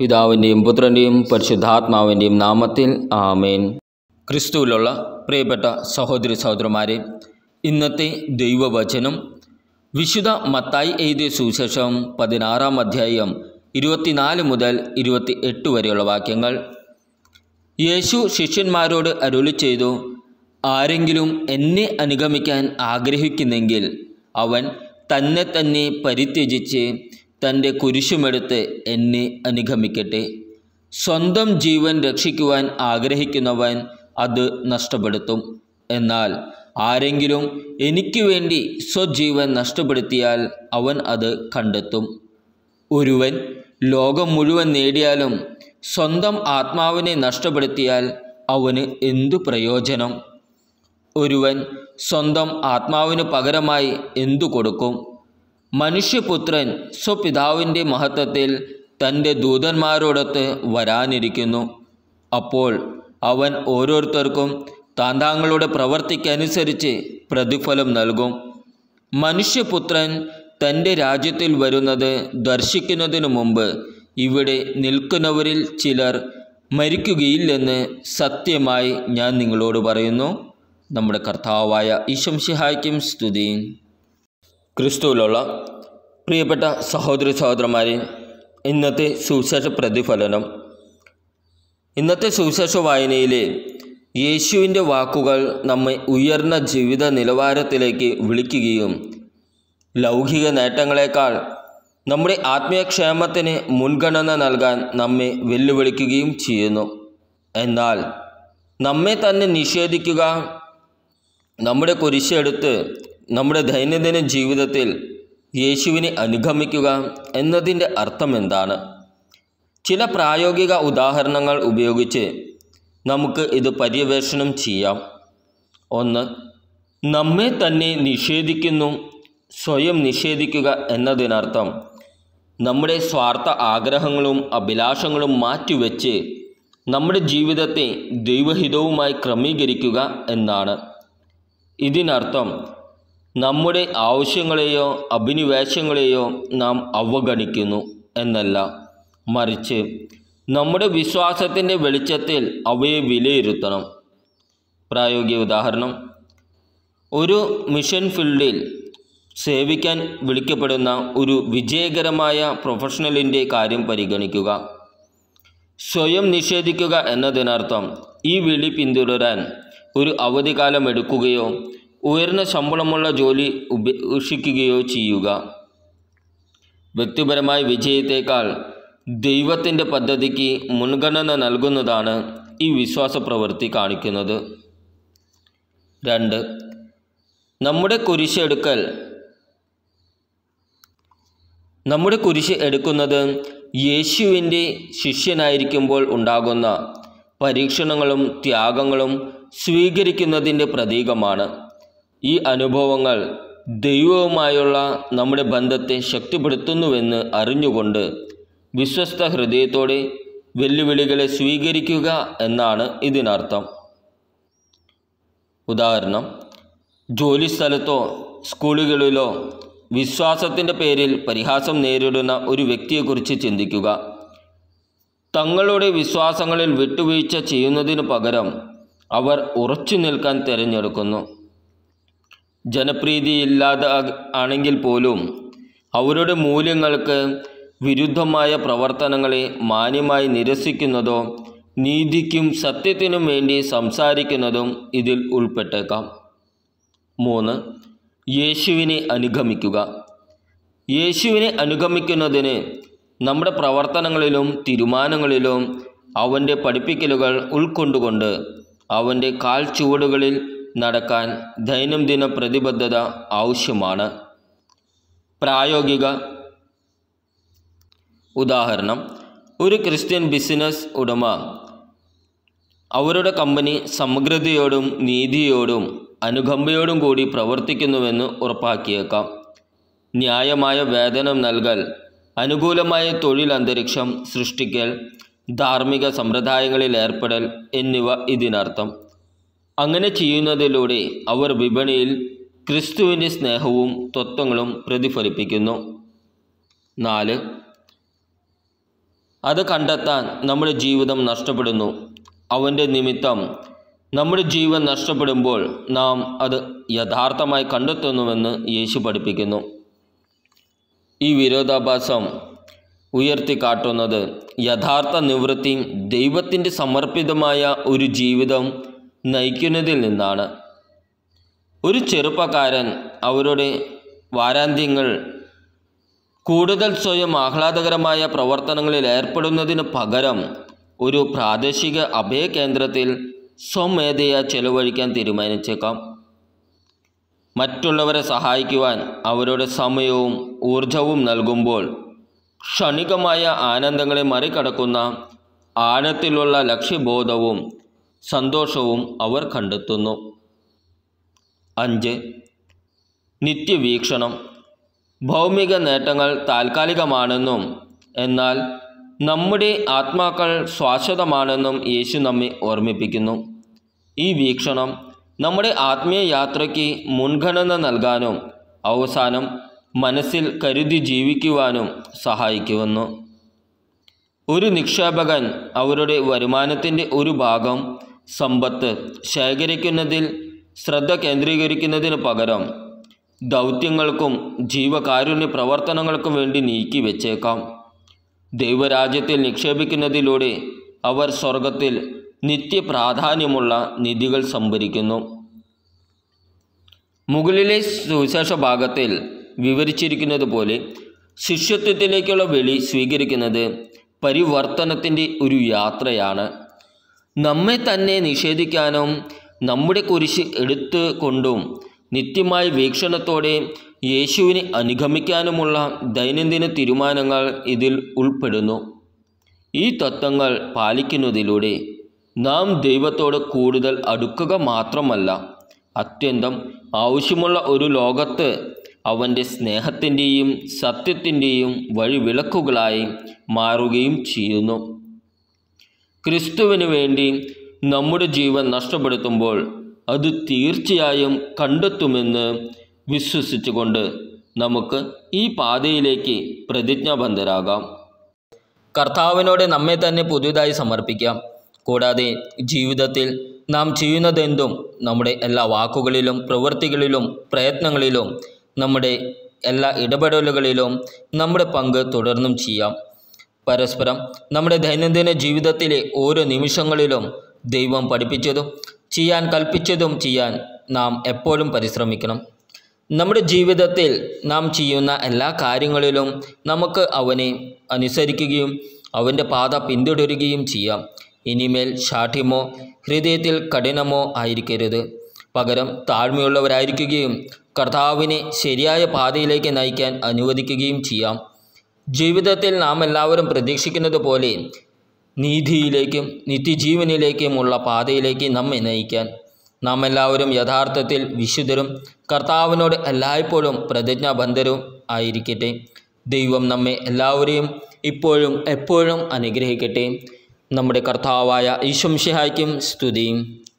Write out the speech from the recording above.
പിതാവിൻ്റെയും പുത്രൻ്റെയും പരിശുദ്ധാത്മാവിൻ്റെയും നാമത്തിൽ ആമേൻ ക്രിസ്തുവിലുള്ള പ്രിയപ്പെട്ട സഹോദരി സഹോദരന്മാരെ ഇന്നത്തെ ദൈവവചനം വിശുദ്ധ മത്തായി എഴുതിയ സുവിശേഷം പതിനാറാം അധ്യായം ഇരുപത്തിനാല് മുതൽ ഇരുപത്തി എട്ട് വരെയുള്ള വാക്യങ്ങൾ യേശു ശിഷ്യന്മാരോട് അരുളി ചെയ്തു ആരെങ്കിലും എന്നെ അനുഗമിക്കാൻ ആഗ്രഹിക്കുന്നെങ്കിൽ അവൻ തന്നെ തന്നെ പരിത്യജിച്ച് തൻ്റെ കുരിശുമെടുത്ത് എന്നെ അനുഗമിക്കട്ടെ സ്വന്തം ജീവൻ രക്ഷിക്കുവാൻ ആഗ്രഹിക്കുന്നവൻ അത് നഷ്ടപ്പെടുത്തും എന്നാൽ ആരെങ്കിലും എനിക്ക് വേണ്ടി സ്വജീവൻ നഷ്ടപ്പെടുത്തിയാൽ അവൻ അത് കണ്ടെത്തും ഒരുവൻ ലോകം മുഴുവൻ നേടിയാലും സ്വന്തം ആത്മാവിനെ നഷ്ടപ്പെടുത്തിയാൽ അവന് എന്തു പ്രയോജനം ഒരുവൻ സ്വന്തം ആത്മാവിന് പകരമായി എന്തു കൊടുക്കും മനുഷ്യപുത്രൻ സ്വപിതാവിൻ്റെ മഹത്വത്തിൽ തൻ്റെ ദൂതന്മാരോടൊത്ത് വരാനിരിക്കുന്നു അപ്പോൾ അവൻ ഓരോരുത്തർക്കും താന്താങ്ങളുടെ പ്രവർത്തിക്കനുസരിച്ച് പ്രതിഫലം നൽകും മനുഷ്യപുത്രൻ തൻ്റെ രാജ്യത്തിൽ വരുന്നത് ദർശിക്കുന്നതിനു മുമ്പ് ഇവിടെ നിൽക്കുന്നവരിൽ ചിലർ മരിക്കുകയില്ലെന്ന് സത്യമായി ഞാൻ നിങ്ങളോട് പറയുന്നു നമ്മുടെ കർത്താവായ ഈശംഷിഹായ്ക്കും സ്തുതി ക്രിസ്തുവിലുള്ള പ്രിയപ്പെട്ട സഹോദരി സഹോദരന്മാരെ ഇന്നത്തെ സുവിശേഷ പ്രതിഫലനം ഇന്നത്തെ സുവിശേഷ വായനയിലെ യേശുവിൻ്റെ വാക്കുകൾ നമ്മെ ഉയർന്ന ജീവിത നിലവാരത്തിലേക്ക് വിളിക്കുകയും ലൗകിക നേട്ടങ്ങളെക്കാൾ നമ്മുടെ ആത്മീയക്ഷേമത്തിന് മുൻഗണന നൽകാൻ നമ്മെ വെല്ലുവിളിക്കുകയും ചെയ്യുന്നു എന്നാൽ നമ്മെ തന്നെ നിഷേധിക്കുക നമ്മുടെ കുരിശെടുത്ത് നമ്മുടെ ദൈനംദിന ജീവിതത്തിൽ യേശുവിനെ അനുഗമിക്കുക എന്നതിൻ്റെ അർത്ഥം എന്താണ് ചില പ്രായോഗിക ഉദാഹരണങ്ങൾ ഉപയോഗിച്ച് നമുക്ക് ഇത് പര്യവേഷണം ചെയ്യാം ഒന്ന് നമ്മെ തന്നെ നിഷേധിക്കുന്നു സ്വയം നിഷേധിക്കുക എന്നതിനർത്ഥം നമ്മുടെ സ്വാർത്ഥ ആഗ്രഹങ്ങളും അഭിലാഷങ്ങളും മാറ്റിവെച്ച് നമ്മുടെ ജീവിതത്തെ ദൈവഹിതവുമായി ക്രമീകരിക്കുക എന്നാണ് ഇതിനർത്ഥം നമ്മുടെ ആവശ്യങ്ങളെയോ അഭിനിവേശങ്ങളെയോ നാം അവഗണിക്കുന്നു എന്നല്ല മറിച്ച് നമ്മുടെ വിശ്വാസത്തിൻ്റെ വെളിച്ചത്തിൽ അവയെ വിലയിരുത്തണം പ്രായോഗിക ഉദാഹരണം ഒരു മിഷൻ ഫീൽഡിൽ സേവിക്കാൻ വിളിക്കപ്പെടുന്ന ഒരു വിജയകരമായ പ്രൊഫഷണലിൻ്റെ കാര്യം പരിഗണിക്കുക സ്വയം നിഷേധിക്കുക എന്നതിനർത്ഥം ഈ വിളി പിന്തുടരാൻ ഒരു അവധിക്കാലം എടുക്കുകയോ ഉയർന്ന ശമ്പളമുള്ള ജോലി ഉപേക്ഷിക്കുകയോ ചെയ്യുക വ്യക്തിപരമായ വിജയത്തേക്കാൾ ദൈവത്തിൻ്റെ പദ്ധതിക്ക് മുൻഗണന നൽകുന്നതാണ് ഈ വിശ്വാസ പ്രവൃത്തി കാണിക്കുന്നത് രണ്ട് നമ്മുടെ കുരിശ് എടുക്കൽ നമ്മുടെ കുരിശ് എടുക്കുന്നത് യേശുവിൻ്റെ ശിഷ്യനായിരിക്കുമ്പോൾ ഉണ്ടാകുന്ന പരീക്ഷണങ്ങളും ത്യാഗങ്ങളും സ്വീകരിക്കുന്നതിൻ്റെ പ്രതീകമാണ് ഈ അനുഭവങ്ങൾ ദൈവവുമായുള്ള നമ്മുടെ ബന്ധത്തെ ശക്തിപ്പെടുത്തുന്നുവെന്ന് അറിഞ്ഞുകൊണ്ട് വിശ്വസ്ത ഹൃദയത്തോടെ വെല്ലുവിളികളെ സ്വീകരിക്കുക എന്നാണ് ഇതിനർത്ഥം ഉദാഹരണം ജോലിസ്ഥലത്തോ സ്കൂളുകളിലോ വിശ്വാസത്തിൻ്റെ പേരിൽ പരിഹാസം നേരിടുന്ന ഒരു വ്യക്തിയെക്കുറിച്ച് ചിന്തിക്കുക തങ്ങളുടെ വിശ്വാസങ്ങളിൽ വിട്ടുവീഴ്ച ചെയ്യുന്നതിനു പകരം അവർ ഉറച്ചു നിൽക്കാൻ തിരഞ്ഞെടുക്കുന്നു ജനപ്രീതിയില്ലാതെ ആണെങ്കിൽ പോലും അവരുടെ മൂല്യങ്ങൾക്ക് വിരുദ്ധമായ പ്രവർത്തനങ്ങളെ മാന്യമായി നിരസിക്കുന്നതോ നീതിക്കും സത്യത്തിനും വേണ്ടി സംസാരിക്കുന്നതും ഇതിൽ ഉൾപ്പെട്ടേക്കാം മൂന്ന് യേശുവിനെ അനുഗമിക്കുക യേശുവിനെ അനുഗമിക്കുന്നതിന് നമ്മുടെ പ്രവർത്തനങ്ങളിലും തീരുമാനങ്ങളിലും അവൻ്റെ പഠിപ്പിക്കലുകൾ ഉൾക്കൊണ്ടുകൊണ്ട് അവൻ്റെ കാൽ ചുവടുകളിൽ നടക്കാൻ ദൈനംദിന പ്രതിബദ്ധത ആവശ്യമാണ് പ്രായോഗിക ഉദാഹരണം ഒരു ക്രിസ്ത്യൻ ബിസിനസ് ഉടമ അവരുടെ കമ്പനി സമഗ്രതയോടും നീതിയോടും അനുകമ്പയോടും കൂടി പ്രവർത്തിക്കുന്നുവെന്ന് ഉറപ്പാക്കിയേക്കാം ന്യായമായ വേതനം നൽകൽ അനുകൂലമായ തൊഴിൽ അന്തരീക്ഷം സൃഷ്ടിക്കൽ ധാർമ്മിക സമ്പ്രദായങ്ങളിൽ ഏർപ്പെടൽ എന്നിവ ഇതിനർത്ഥം അങ്ങനെ ചെയ്യുന്നതിലൂടെ അവർ വിപണിയിൽ ക്രിസ്തുവിൻ്റെ സ്നേഹവും തത്വങ്ങളും പ്രതിഫലിപ്പിക്കുന്നു നാല് അത് കണ്ടെത്താൻ നമ്മുടെ ജീവിതം നഷ്ടപ്പെടുന്നു അവൻ്റെ നിമിത്തം നമ്മുടെ ജീവൻ നഷ്ടപ്പെടുമ്പോൾ നാം അത് യഥാർത്ഥമായി കണ്ടെത്തുന്നുവെന്ന് യേശു പഠിപ്പിക്കുന്നു ഈ വിരോധാഭാസം ഉയർത്തിക്കാട്ടുന്നത് യഥാർത്ഥ നിവൃത്തിയും ദൈവത്തിൻ്റെ സമർപ്പിതമായ ഒരു ജീവിതം നയിക്കുന്നതിൽ നിന്നാണ് ഒരു ചെറുപ്പക്കാരൻ അവരുടെ വാരാന്ത്യങ്ങൾ കൂടുതൽ സ്വയം ആഹ്ലാദകരമായ പ്രവർത്തനങ്ങളിൽ ഏർപ്പെടുന്നതിന് പകരം ഒരു പ്രാദേശിക അഭയകേന്ദ്രത്തിൽ സ്വമേധയ ചെലവഴിക്കാൻ തീരുമാനിച്ചേക്കാം മറ്റുള്ളവരെ സഹായിക്കുവാൻ അവരുടെ സമയവും ഊർജവും നൽകുമ്പോൾ ക്ഷണികമായ ആനന്ദങ്ങളെ മറികടക്കുന്ന ആഴത്തിലുള്ള ലക്ഷ്യബോധവും സന്തോഷവും അവർ കണ്ടെത്തുന്നു അഞ്ച് നിത്യവീക്ഷണം ഭൗമിക നേട്ടങ്ങൾ താൽക്കാലികമാണെന്നും എന്നാൽ നമ്മുടെ ആത്മാക്കൾ ശാശ്വതമാണെന്നും യേശു നമ്മെ ഓർമ്മിപ്പിക്കുന്നു ഈ വീക്ഷണം നമ്മുടെ ആത്മീയ യാത്രയ്ക്ക് മുൻഗണന നൽകാനും അവസാനം മനസ്സിൽ കരുതി ജീവിക്കുവാനും സഹായിക്കുമെന്നു ഒരു നിക്ഷേപകൻ അവരുടെ വരുമാനത്തിൻ്റെ ഒരു ഭാഗം സമ്പത്ത് ശേഖരിക്കുന്നതിൽ ശ്രദ്ധ കേന്ദ്രീകരിക്കുന്നതിന് പകരം ദൗത്യങ്ങൾക്കും ജീവകാരുണ്യ പ്രവർത്തനങ്ങൾക്കും വേണ്ടി നീക്കി വെച്ചേക്കാം ദൈവരാജ്യത്തിൽ നിക്ഷേപിക്കുന്നതിലൂടെ അവർ സ്വർഗത്തിൽ നിത്യപ്രാധാന്യമുള്ള നിധികൾ സംഭരിക്കുന്നു മുകളിലെ സുവിശേഷ ഭാഗത്തിൽ വിവരിച്ചിരിക്കുന്നത് പോലെ ശിഷ്യത്വത്തിലേക്കുള്ള വെളി സ്വീകരിക്കുന്നത് പരിവർത്തനത്തിൻ്റെ ഒരു യാത്രയാണ് നമ്മെ തന്നെ നിഷേധിക്കാനും നമ്മുടെ കുരിശ് എടുത്തു കൊണ്ടും നിത്യമായ വീക്ഷണത്തോടെ യേശുവിനെ അനുഗമിക്കാനുമുള്ള ദൈനംദിന തീരുമാനങ്ങൾ ഇതിൽ ഉൾപ്പെടുന്നു ഈ തത്വങ്ങൾ പാലിക്കുന്നതിലൂടെ നാം ദൈവത്തോട് കൂടുതൽ അടുക്കുക മാത്രമല്ല അത്യന്തം ആവശ്യമുള്ള ഒരു ലോകത്ത് അവൻ്റെ സ്നേഹത്തിൻ്റെയും സത്യത്തിൻ്റെയും വഴിവിളക്കുകളായി മാറുകയും ചെയ്യുന്നു ക്രിസ്തുവിന് വേണ്ടി നമ്മുടെ ജീവൻ നഷ്ടപ്പെടുത്തുമ്പോൾ അത് തീർച്ചയായും കണ്ടെത്തുമെന്ന് വിശ്വസിച്ചുകൊണ്ട് നമുക്ക് ഈ പാതയിലേക്ക് പ്രതിജ്ഞാബന്ധരാകാം കർത്താവിനോട് നമ്മെ തന്നെ പുതിയതായി സമർപ്പിക്കാം കൂടാതെ ജീവിതത്തിൽ നാം ചെയ്യുന്നതെന്തും നമ്മുടെ എല്ലാ വാക്കുകളിലും പ്രവൃത്തികളിലും പ്രയത്നങ്ങളിലും നമ്മുടെ എല്ലാ ഇടപെടലുകളിലും നമ്മുടെ പങ്ക് തുടർന്നും ചെയ്യാം പരസ്പരം നമ്മുടെ ദൈനംദിന ജീവിതത്തിലെ ഓരോ നിമിഷങ്ങളിലും ദൈവം പഠിപ്പിച്ചതും ചെയ്യാൻ കൽപ്പിച്ചതും ചെയ്യാൻ നാം എപ്പോഴും പരിശ്രമിക്കണം നമ്മുടെ ജീവിതത്തിൽ നാം ചെയ്യുന്ന എല്ലാ കാര്യങ്ങളിലും നമുക്ക് അവനെ അനുസരിക്കുകയും അവൻ്റെ പാത പിന്തുടരുകയും ചെയ്യാം ഇനിമേൽ ശാഠ്യമോ ഹൃദയത്തിൽ കഠിനമോ ആയിരിക്കരുത് പകരം താഴ്മയുള്ളവരായിരിക്കുകയും കർത്താവിനെ ശരിയായ പാതയിലേക്ക് നയിക്കാൻ അനുവദിക്കുകയും ചെയ്യാം ജീവിതത്തിൽ നാം എല്ലാവരും പ്രതീക്ഷിക്കുന്നത് പോലെ നീതിയിലേക്കും നിത്യജീവനിലേക്കുമുള്ള പാതയിലേക്ക് നമ്മെ നയിക്കാൻ നാം എല്ലാവരും യഥാർത്ഥത്തിൽ വിശുദ്ധരും കർത്താവിനോട് എല്ലായ്പ്പോഴും പ്രതിജ്ഞാബന്ധരും ആയിരിക്കട്ടെ ദൈവം നമ്മെ എല്ലാവരെയും ഇപ്പോഴും എപ്പോഴും അനുഗ്രഹിക്കട്ടെ നമ്മുടെ കർത്താവായ ഈശംഷിഹായ്ക്കും സ്തുതിയും